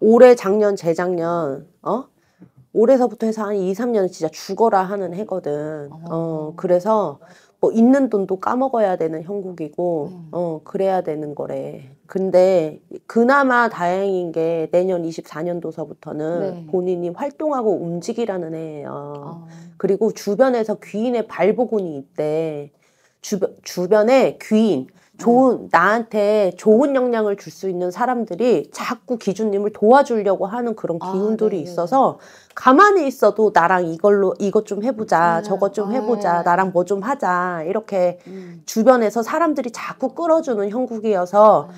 올해 작년 재작년 어 올해서부터 해서 한 2, 3년 진짜 죽어라 하는 해거든. 어. 어 그래서 뭐 있는 돈도 까먹어야 되는 형국이고 음. 어 그래야 되는 거래. 근데 그나마 다행인 게 내년 24년도서부터는 네. 본인이 활동하고 움직이라는 해예요. 어. 그리고 주변에서 귀인의 발보곤이 있대. 주, 주변에 귀인 좋은 음. 나한테 좋은 영향을 줄 수 있는 사람들이 자꾸 기준님을 도와주려고 하는 그런 아, 기운들이 아, 있어서 가만히 있어도 나랑 이걸로 이것 좀 해보자 음. 저것 좀 아, 해보자 아. 나랑 뭐 좀 하자 이렇게 음. 주변에서 사람들이 자꾸 끌어주는 형국이어서 음.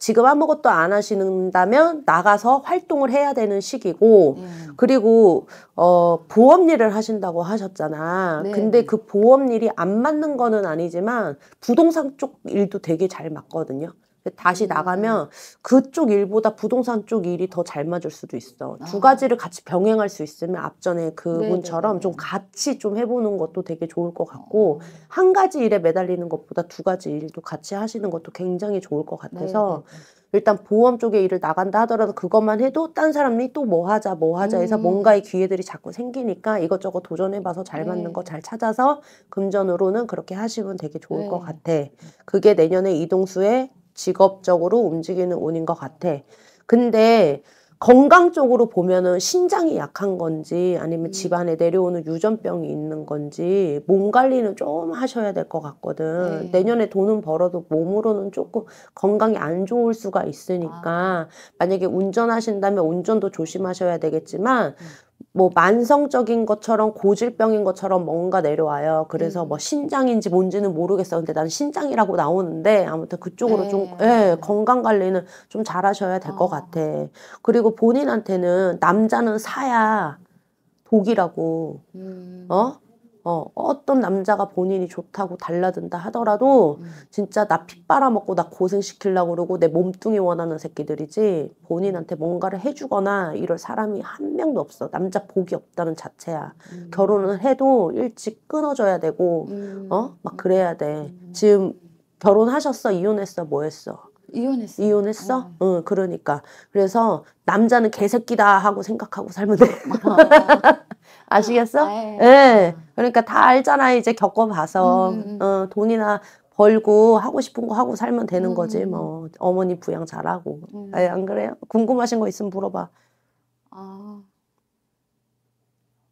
지금 아무것도 안 하시는다면 나가서 활동을 해야 되는 시기고 음. 그리고 어 보험 일을 하신다고 하셨잖아. 네. 근데 그 보험 일이 안 맞는 거는 아니지만 부동산 쪽 일도 되게 잘 맞거든요. 다시 나가면 음. 그쪽 일보다 부동산 쪽 일이 더 잘 맞을 수도 있어. 두 아. 가지를 같이 병행할 수 있으면 앞전에 그분처럼 좀 같이 좀 해보는 것도 되게 좋을 것 같고 어. 한 가지 일에 매달리는 것보다 두 가지 일도 같이 하시는 것도 굉장히 좋을 것 같아서 일단 보험 쪽에 일을 나간다 하더라도 그것만 해도 딴 사람이 또 뭐 하자 뭐 하자 해서 음. 뭔가의 기회들이 자꾸 생기니까 이것저것 도전해봐서 잘 네. 맞는 거 잘 찾아서 금전으로는 그렇게 하시면 되게 좋을 것 네. 같아. 그게 내년에 이동수의 직업적으로 움직이는 운인 것 같아. 근데 건강 쪽으로 보면은 신장이 약한 건지 아니면 음. 집안에 내려오는 유전병이 있는 건지 몸 관리는 좀 하셔야 될 것 같거든. 네. 내년에 돈은 벌어도 몸으로는 조금 건강이 안 좋을 수가 있으니까 아. 만약에 운전하신다면 운전도 조심하셔야 되겠지만 음. 뭐 만성적인 것처럼 고질병인 것처럼 뭔가 내려와요. 그래서 뭐 음. 뭐 신장인지 뭔지는 모르겠어. 근데 나는 신장이라고 나오는데 아무튼 그쪽으로 네. 좀 예, 건강 관리는 좀 잘하셔야 될것 아. 같아. 그리고 본인한테는 남자는 사야 독이라고 음. 어 어, 어떤 남자가 본인이 좋다고 달라든다 하더라도 음. 진짜 나핏 빨아먹고 나 고생시키려고 그러고 내 몸뚱이 원하는 새끼들이지 본인한테 뭔가를 해주거나 이럴 사람이 한 명도 없어. 남자 복이 없다는 자체야. 음. 결혼을 해도 일찍 끊어줘야 되고 음. 어? 막 그래야 돼. 음. 지금 결혼하셨어? 이혼했어? 뭐 했어? 이혼했어. 이혼했어? 어. 응, 그러니까. 그래서 남자는 개새끼다 하고 생각하고 살면 돼. 어, 어, 어. 아시겠어? 아, 예. 네. 그러니까 다 알잖아. 이제 겪어봐서 음, 음, 음. 어, 돈이나 벌고 하고 싶은 거 하고 살면 되는 음. 거지. 음. 뭐 어머니 부양 잘하고. 음. 아, 안 그래요? 궁금하신 거 있으면 물어봐. 아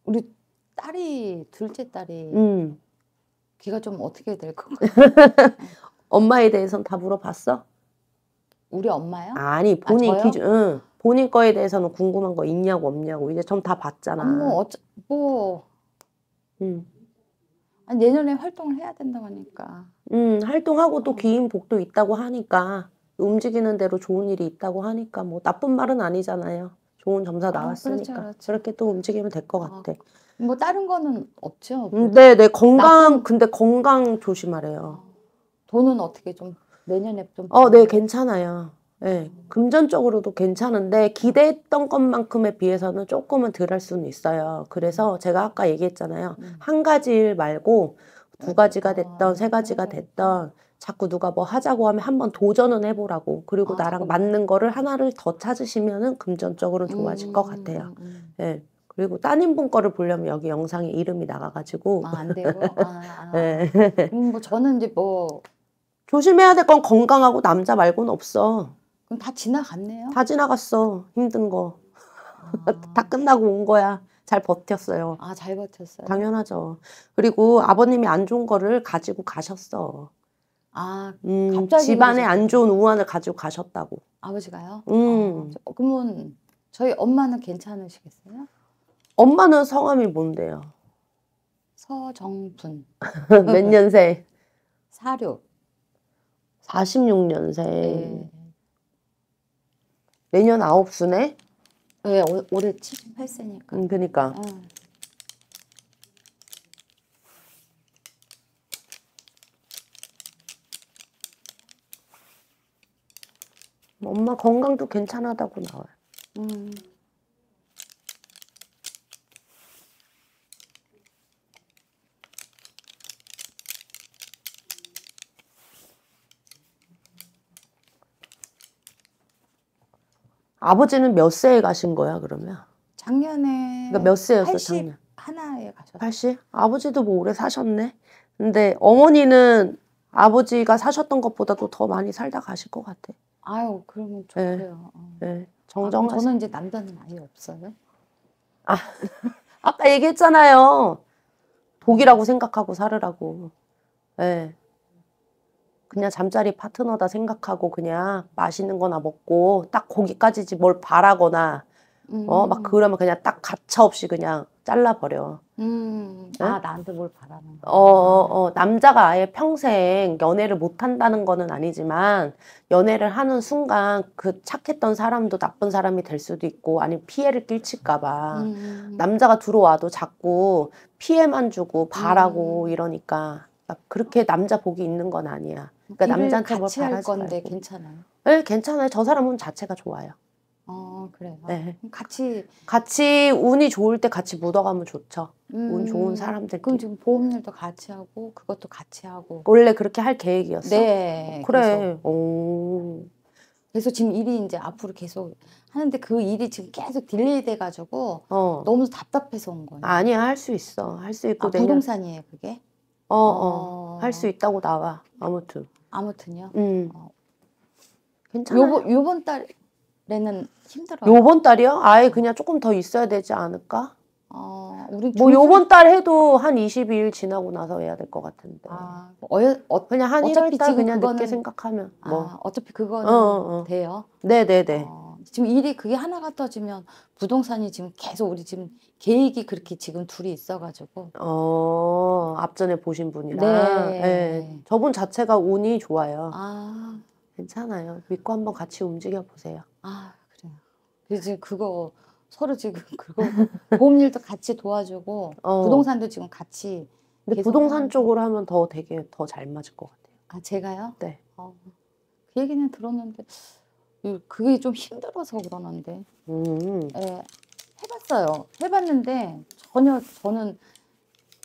우리 딸이 둘째 딸이 음. 귀가 좀 어떻게 될것 같아? 엄마에 대해서는 다 물어봤어? 우리 엄마요? 아니 본인 아, 기준. 응. 본인 거에 대해서는 궁금한 거 있냐고 없냐고 이제 좀 다 봤잖아. 뭐 어쩌 뭐. 음. 아니, 내년에 활동을 해야 된다고 하니까. 음 활동하고 또 기인복도 어. 있다고 하니까 움직이는 대로 좋은 일이 있다고 하니까 뭐 나쁜 말은 아니잖아요. 좋은 점사 아, 나왔으니까 아, 그렇죠, 그렇죠. 그렇게또 움직이면 될것 어, 같아. 아, 뭐 다른 거는 없죠. 음, 뭐 네, 네 건강 나쁜... 근데 건강 조심하래요. 어, 돈은 어떻게 좀 내년에 좀. 어, 네 괜찮아요. 예, 금전적으로도 괜찮은데 기대했던 것만큼에 비해서는 조금은 덜할 수는 있어요. 그래서 제가 아까 얘기했잖아요. 음. 한 가지 일 말고 두 가지가 됐던 아, 세 가지가 음. 됐던 자꾸 누가 뭐 하자고 하면 한번 도전은 해보라고 그리고 아, 나랑 맞는 거를 하나를 더 찾으시면은 금전적으로 좋아질 음, 것 같아요. 음. 네. 그리고 따님분 거를 보려면 여기 영상에 이름이 나가가지고 아, 안 되고 아, 네. 음, 뭐 저는 이제 뭐 조심해야 될 건 건강하고 남자 말고는 없어. 그럼 다 지나갔네요. 다 지나갔어. 힘든 거. 아. 다 끝나고 온 거야. 잘 버텼어요. 아, 잘 버텼어요. 당연하죠. 그리고 아버님이 안 좋은 거를 가지고 가셨어. 아, 음, 갑자기 집안에 안 좋은 우환을 가지고 가셨다고. 아버지가요? 음. 어, 그러면 저희 엄마는 괜찮으시겠어요? 엄마는 성함이 뭔데요? 서정분. 몇 년생? 사료. 46년생. 네. 내년 아홉 수네? 네, 올- 올해 78세니까. 음, 그니까. 응. 어. 엄마 건강도 괜찮아다고 나와요. 음. 아버지는 몇 세에 가신 거야 그러면? 작년에 그러니까 몇 세였어 80 작년? 하나에 가셨어 80? 아버지도 뭐 오래 사셨네. 근데 어머니는 아버지가 사셨던 것보다도 더 많이 살다 가실 것 같아. 아유 그러면 좋고요. 네. 어. 네. 정정. 아, 저는 이제 남자는 아예 없어요. 아 아까 얘기했잖아요. 독이라고 생각하고 살으라고. 네. 그냥 잠자리 파트너다 생각하고 그냥 맛있는 거나 먹고 딱 거기까지지 뭘 바라거나 어, 음. 어막 그러면 그냥 딱 가차 없이 그냥 잘라버려. 음. 네? 아 나한테 뭘 바라는 거. 어, 어, 어 남자가 아예 평생 연애를 못 한다는 거는 아니지만 연애를 하는 순간 그 착했던 사람도 나쁜 사람이 될 수도 있고 아니면 피해를 끼칠까봐 음. 남자가 들어와도 자꾸 피해만 주고 바라고 음. 이러니까 그렇게 남자 복이 있는 건 아니야. 그러니까 남자한 같이 할 건데 말고. 괜찮아요? 네, 괜찮아요. 저 사람은 자체가 좋아요. 어, 그래요. 네. 같이 같이 운이 좋을 때 같이 묻어가면 좋죠. 음, 운 좋은 음, 사람들. 그럼 지금 보험일도 같이 하고 그것도 같이 하고. 원래 그렇게 할 계획이었어. 네. 어, 그래. 그래서. 오. 그래서 지금 일이 이제 앞으로 계속 하는데 그 일이 지금 계속 딜레이 돼가지고 어. 너무 답답해서 온 거예요. 아니야 할 수 있어 할 수 있고 아, 부동산이에요 그게. 어어할 어. 수 있다고 나와 아무튼. 아무튼요. 음. 어, 괜찮아요. 요번 요번 달에는 힘들어요. 요번 달이요? 아예 그냥 조금 더 있어야 되지 않을까? 어, 우리 뭐 요번 달 해도 한 22일 지나고 나서 해야 될 것 같은데. 아, 어, 어, 그냥 한 1월 달 그냥 그거는, 늦게 생각하면 아, 뭐. 어차피 그거는 어, 어. 어. 돼요. 네, 네, 네. 어. 지금 일이 그게 하나가 터지면 부동산이 지금 계속 우리 지금 계획이 그렇게 지금 둘이 있어가지고. 어, 앞전에 보신 분이랑. 네. 네. 저분 자체가 운이 좋아요. 아. 괜찮아요. 믿고 한번 같이 움직여 보세요. 아, 그래요. 이제 그거 서로 지금 그거 보험 일도 같이 도와주고 어. 부동산도 지금 같이. 근데 부동산 하는... 쪽으로 하면 더 되게 더 잘 맞을 것 같아요. 아, 제가요? 네. 어, 그 얘기는 들었는데 음, 그, 게좀 힘들어서 그러는데 음. 예, 해봤어요. 해봤는데 전혀 저는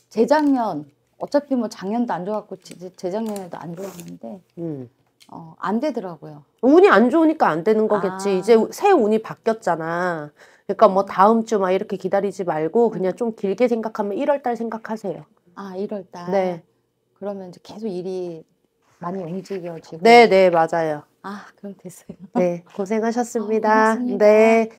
재작년 어차피 뭐 작년도 안 좋았고 재, 재작년에도 안 좋았는데 음. 어, 안 되더라고요. 운이 안 좋으니까 안 되는 거겠지. 아. 이제 새 운이 바뀌었잖아. 그러니까 뭐 다음 주막 이렇게 기다리지 말고 그냥 좀 길게 생각하면 1월 달 생각하세요. 아 1월 달. 네. 그러면 이제 계속 일이 많이 움직여지고. 네, 네 맞아요. 아, 그럼 됐어요. 네, 고생하셨습니다. 어, 네.